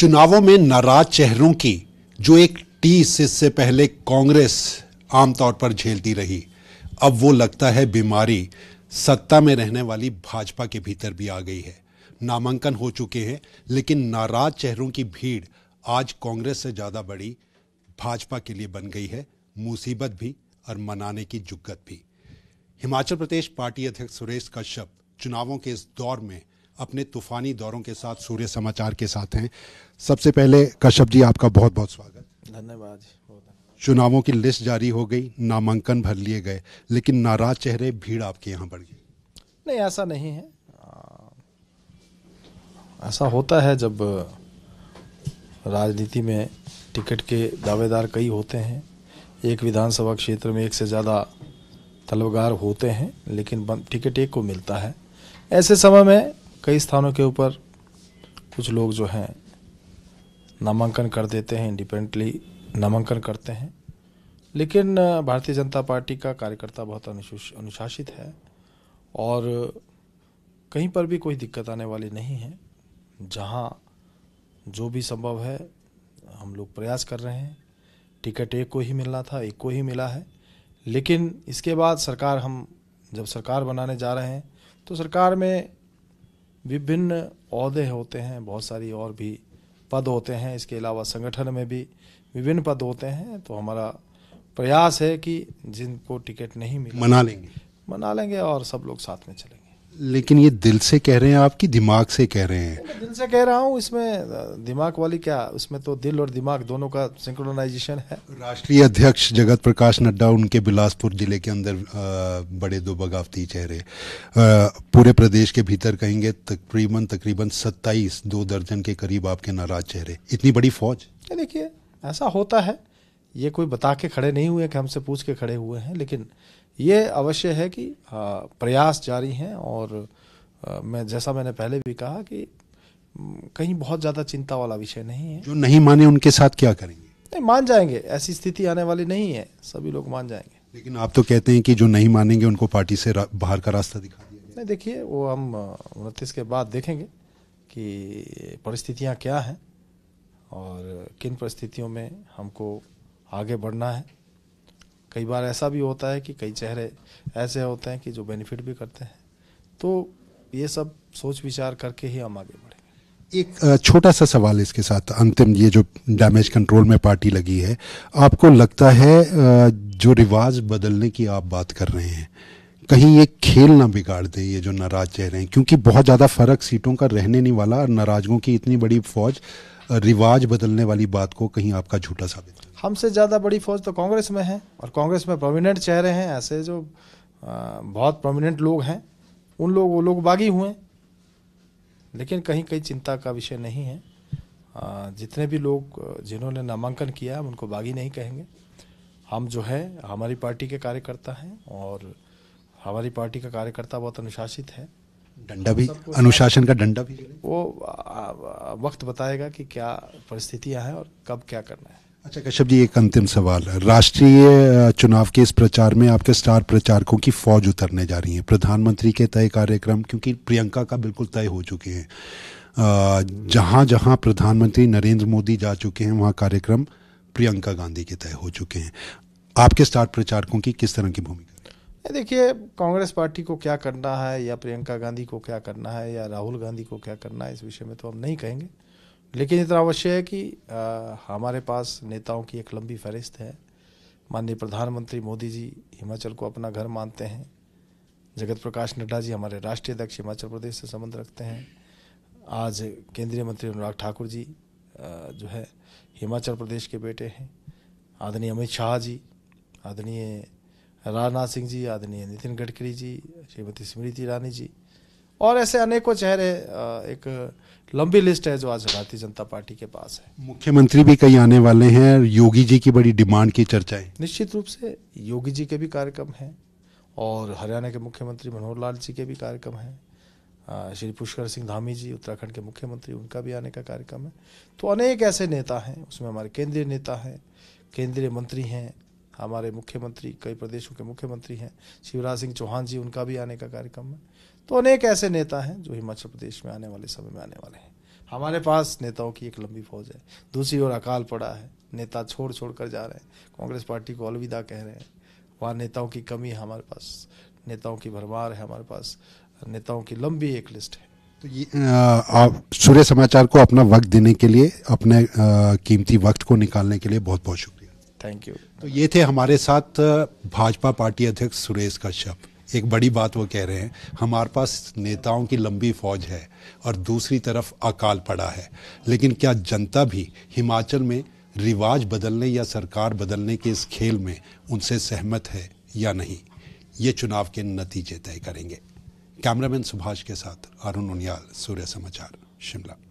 चुनावों में नाराज चेहरों की जो एक टीस इससे पहले कांग्रेस आमतौर पर झेलती रही अब वो लगता है बीमारी सत्ता में रहने वाली भाजपा के भीतर भी आ गई है नामांकन हो चुके हैं लेकिन नाराज चेहरों की भीड़ आज कांग्रेस से ज़्यादा बड़ी भाजपा के लिए बन गई है मुसीबत भी और मनाने की जुगत भी हिमाचल प्रदेश पार्टी अध्यक्ष सुरेश कश्यप चुनावों के इस दौर में अपने तूफानी दौरों के साथ सूर्य समाचार के साथ हैं सबसे पहले कश्यप जी आपका बहुत बहुत स्वागत धन्यवाद चुनावों की लिस्ट जारी हो गई नामांकन भर लिए गए लेकिन नाराज चेहरे भीड़ आपके यहाँ बढ़ गई नहीं ऐसा नहीं है ऐसा होता है जब राजनीति में टिकट के दावेदार कई होते हैं एक विधानसभा क्षेत्र में एक से ज़्यादा तलबगार होते हैं लेकिन टिकट एक को मिलता है ऐसे समय में कई स्थानों के ऊपर कुछ लोग जो हैं नामांकन कर देते हैं इंडिपेंडेंटली नामांकन करते हैं लेकिन भारतीय जनता पार्टी का कार्यकर्ता बहुत अनुशासित है और कहीं पर भी कोई दिक्कत आने वाली नहीं है जहां जो भी संभव है हम लोग प्रयास कर रहे हैं टिकट एक को ही मिलना था एक को ही मिला है लेकिन इसके बाद सरकार हम जब सरकार बनाने जा रहे हैं तो सरकार में विभिन्न अहदे होते हैं बहुत सारी और भी पद होते हैं इसके अलावा संगठन में भी विभिन्न पद होते हैं तो हमारा प्रयास है कि जिनको टिकट नहीं मिले मना लेंगे मना लेंगे और सब लोग साथ में चलेंगे लेकिन ये दिल से कह रहे हैं आपकी दिमाग से कह रहे हैं दिल से कह रहा हूँ इसमें दिमाग वाली क्या उसमें तो दिल और दिमाग दोनों का सिंक्रोनाइजेशन है राष्ट्रीय अध्यक्ष जगत प्रकाश नड्डा उनके बिलासपुर जिले के अंदर बड़े दो बगावती चेहरे पूरे प्रदेश के भीतर कहेंगे तकरीबन तकरीबन सत्ताईस दो दर्जन के करीब आपके नाराज चेहरे इतनी बड़ी फौज देखिए ऐसा होता है ये कोई बता के खड़े नहीं हुए कि हमसे पूछ के खड़े हुए हैं लेकिन ये अवश्य है कि प्रयास जारी हैं और मैं जैसा मैंने पहले भी कहा कि कहीं बहुत ज़्यादा चिंता वाला विषय नहीं है जो नहीं माने उनके साथ क्या करेंगे नहीं मान जाएंगे ऐसी स्थिति आने वाली नहीं है सभी लोग मान जाएंगे लेकिन आप तो कहते हैं कि जो नहीं मानेंगे उनको पार्टी से बाहर का रास्ता दिखा दिया नहीं देखिए वो हम उनतीस के बाद देखेंगे कि परिस्थितियाँ क्या हैं और किन परिस्थितियों में हमको आगे बढ़ना है कई बार ऐसा भी होता है कि कई चेहरे ऐसे होते हैं कि जो बेनिफिट भी करते हैं तो ये सब सोच विचार करके ही हम आगे बढ़ेंगे एक छोटा सा सवाल इसके साथ अंतिम ये जो डैमेज कंट्रोल में पार्टी लगी है आपको लगता है जो रिवाज बदलने की आप बात कर रहे हैं कहीं ये खेल ना बिगाड़ दे ये जो नाराज चेहरे हैं क्योंकि बहुत ज़्यादा फ़र्क सीटों का रहने नहीं वाला और नाराज़गों की इतनी बड़ी फौज रिवाज बदलने वाली बात को कहीं आपका झूठा साबित हमसे ज़्यादा बड़ी फौज तो कांग्रेस में है और कांग्रेस में प्रोमिनेंट चेहरे हैं ऐसे जो आ, बहुत प्रोमिनेंट लोग हैं उन लोग वो लोग बागी हुए लेकिन कहीं कहीं चिंता का विषय नहीं है आ, जितने भी लोग जिन्होंने नामांकन किया हम उनको बागी नहीं कहेंगे हम जो है हमारी पार्टी के कार्यकर्ता हैं और हमारी पार्टी का कार्यकर्ता बहुत अनुशासित है डंडा भी अनुशासन का डंडा भी वो वक्त बताएगा कि क्या परिस्थितियां हैं और कब क्या करना है अच्छा कश्यप जी एक अंतिम सवाल राष्ट्रीय चुनाव के इस प्रचार में आपके स्टार प्रचारकों की फौज उतरने जा रही है प्रधानमंत्री के तय कार्यक्रम क्योंकि प्रियंका का बिल्कुल तय हो चुके हैं जहाँ जहाँ प्रधानमंत्री नरेंद्र मोदी जा चुके हैं वहाँ कार्यक्रम प्रियंका गांधी के तय हो चुके हैं आपके स्टार प्रचारकों की किस तरह की भूमिका देखिए कांग्रेस पार्टी को क्या करना है या प्रियंका गांधी को क्या करना है या राहुल गांधी को क्या करना है इस विषय में तो हम नहीं कहेंगे लेकिन इतना अवश्य है कि आ, हमारे पास नेताओं की एक लंबी फहरिस्त है माननीय प्रधानमंत्री मोदी जी हिमाचल को अपना घर मानते हैं जगत प्रकाश नड्डा जी हमारे राष्ट्रीय अध्यक्ष हिमाचल प्रदेश से संबंध रखते हैं आज केंद्रीय मंत्री अनुराग ठाकुर जी जो है हिमाचल प्रदेश के बेटे हैं आदरणीय अमित शाह जी आदरणीय राजनाथ सिंह जी आदरणीय नितिन गडकरी जी श्रीमती स्मृति ईरानी जी और ऐसे अनेकों चेहरे एक लंबी लिस्ट है जो आज भारतीय जनता पार्टी के पास है मुख्यमंत्री भी कई आने वाले हैं योगी जी की बड़ी डिमांड की चर्चा है निश्चित रूप से योगी जी के भी कार्यक्रम हैं और हरियाणा के मुख्यमंत्री मनोहर लाल जी के भी कार्यक्रम हैं श्री पुष्कर सिंह धामी जी उत्तराखंड के मुख्यमंत्री उनका भी आने का कार्यक्रम है तो अनेक ऐसे नेता हैं उसमें हमारे केंद्रीय नेता हैं केंद्रीय मंत्री हैं हमारे मुख्यमंत्री कई प्रदेशों के मुख्यमंत्री हैं शिवराज सिंह चौहान जी उनका भी आने का कार्यक्रम है तो अनेक ऐसे नेता हैं जो हिमाचल प्रदेश में आने वाले समय में आने वाले हैं हमारे पास नेताओं की एक लंबी फौज है दूसरी ओर अकाल पड़ा है नेता छोड़ छोड़ कर जा रहे हैं कांग्रेस पार्टी को अलविदा कह रहे हैं वहाँ नेताओं की कमी है हमारे पास नेताओं की भरमार है हमारे पास नेताओं की लंबी एक लिस्ट है तो ये आप सूर्य समाचार को अपना वक्त देने के लिए अपने कीमती वक्त को निकालने के लिए बहुत बहुत शुक्रिया थैंक यू तो ये थे हमारे साथ भाजपा पार्टी अध्यक्ष सुरेश कश्यप एक बड़ी बात वो कह रहे हैं हमारे पास नेताओं की लंबी फौज है और दूसरी तरफ अकाल पड़ा है लेकिन क्या जनता भी हिमाचल में रिवाज बदलने या सरकार बदलने के इस खेल में उनसे सहमत है या नहीं ये चुनाव के नतीजे तय करेंगे कैमरामैन सुभाष के साथ अरुण उनियाल सूर्य समाचार शिमला